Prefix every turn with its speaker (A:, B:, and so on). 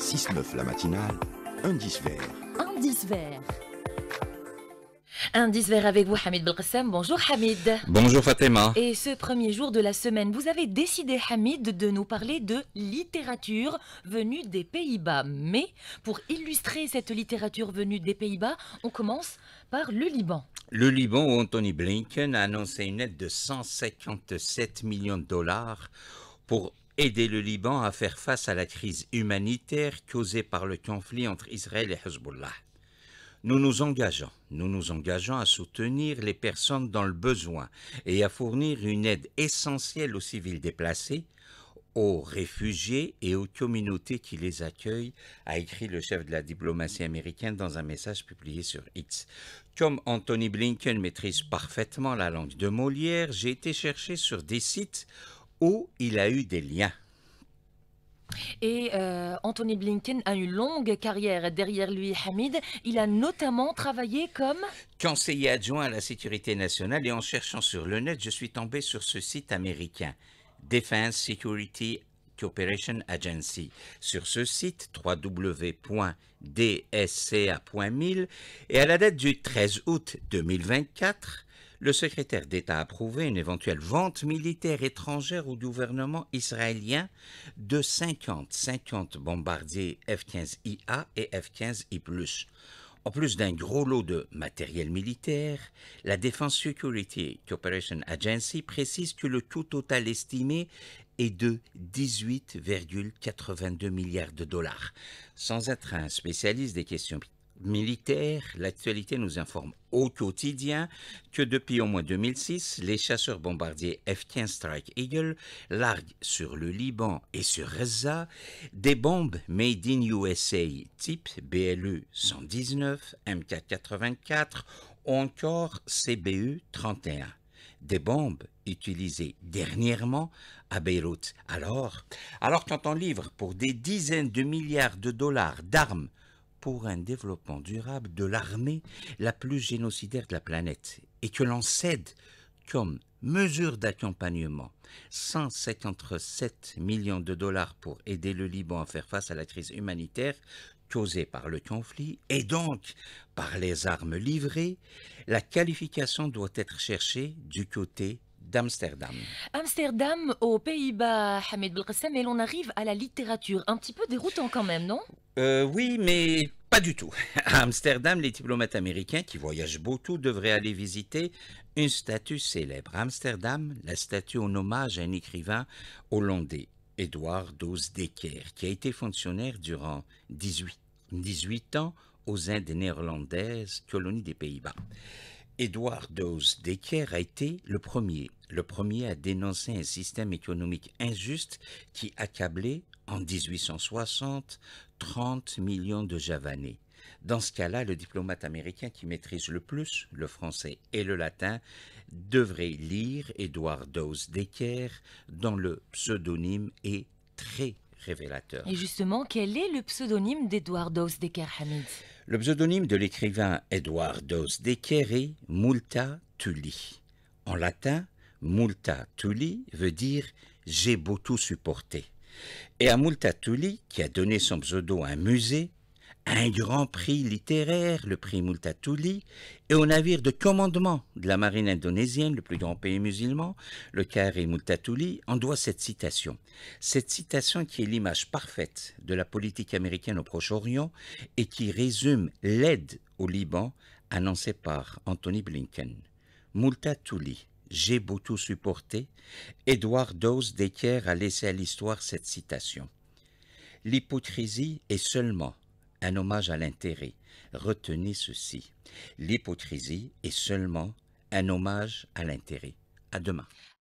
A: 6-9 la matinale, indice vert.
B: Indice vert. Indice vert avec vous, Hamid Belkacem. Bonjour Hamid. Bonjour
A: Fatima. Et
B: ce premier jour de la semaine, vous avez décidé, Hamid, de nous parler de littérature venue des Pays-Bas. Mais pour illustrer cette littérature venue des Pays-Bas, on commence par le Liban.
A: Le Liban où Anthony Blinken a annoncé une aide de 157 millions de dollars pour aider le Liban à faire face à la crise humanitaire causée par le conflit entre Israël et Hezbollah. Nous nous engageons, nous nous engageons à soutenir les personnes dans le besoin et à fournir une aide essentielle aux civils déplacés, aux réfugiés et aux communautés qui les accueillent, a écrit le chef de la diplomatie américaine dans un message publié sur X. Comme Anthony Blinken maîtrise parfaitement la langue de Molière, j'ai été chercher sur des sites où il a eu des liens.
B: Et euh, Anthony Blinken a une longue carrière derrière lui, Hamid. Il a notamment travaillé comme...
A: Conseiller adjoint à la sécurité nationale et en cherchant sur le net, je suis tombé sur ce site américain, Defense Security Cooperation Agency. Sur ce site, www.dsca.mil, et à la date du 13 août 2024, le secrétaire d'État a approuvé une éventuelle vente militaire étrangère au gouvernement israélien de 50, 50 bombardiers F-15IA et F-15I+. En plus d'un gros lot de matériel militaire, la Defense Security Cooperation Agency précise que le coût total estimé est de 18,82 milliards de dollars. Sans être un spécialiste des questions militaire, l'actualité nous informe au quotidien que depuis au moins 2006, les chasseurs bombardiers F-15 Strike Eagle larguent sur le Liban et sur Gaza des bombes made in USA type blu 119, MK84 ou encore CBU e 31 des bombes utilisées dernièrement à Beyrouth. Alors, alors quand on livre pour des dizaines de milliards de dollars d'armes pour un développement durable de l'armée la plus génocidaire de la planète et que l'on cède comme mesure d'accompagnement 157 millions de dollars pour aider le Liban à faire face à la crise humanitaire causée par le conflit et donc par les armes livrées, la qualification doit être cherchée du côté d'Amsterdam.
B: Amsterdam, aux Pays-Bas, Hamid Belkacem, et l'on arrive à la littérature. Un petit peu déroutant quand même, non
A: euh, oui, mais pas du tout. À Amsterdam, les diplomates américains qui voyagent beaucoup devraient aller visiter une statue célèbre. À Amsterdam, la statue en hommage à un écrivain hollandais, Édouard Doos qui a été fonctionnaire durant 18, 18 ans aux Indes néerlandaises, colonie des Pays-Bas. Edward Dose decker a été le premier, le premier à dénoncer un système économique injuste qui accablait, en 1860, 30 millions de Javanais. Dans ce cas-là, le diplomate américain qui maîtrise le plus le français et le latin devrait lire Edouard Dose decker dont le pseudonyme est très et
B: justement, quel est le pseudonyme d'Eduardo Decker Hamid
A: Le pseudonyme de l'écrivain Eduardo Decker est Multa Tulli. En latin, Multa Tulli veut dire j'ai beau tout supporter ». Et à Multatuli, qui a donné son pseudo à un musée, un grand prix littéraire, le prix Multatuli, et au navire de commandement de la marine indonésienne, le plus grand pays musulman, le Carré Multatuli, en doit cette citation. Cette citation qui est l'image parfaite de la politique américaine au Proche-Orient et qui résume l'aide au Liban annoncée par Anthony Blinken. Multatuli, j'ai beau tout supporté, Edouard Dose Decker a laissé à l'histoire cette citation. L'hypocrisie est seulement un hommage à l'intérêt. Retenez ceci. L'hypocrisie est seulement un hommage à l'intérêt. À demain.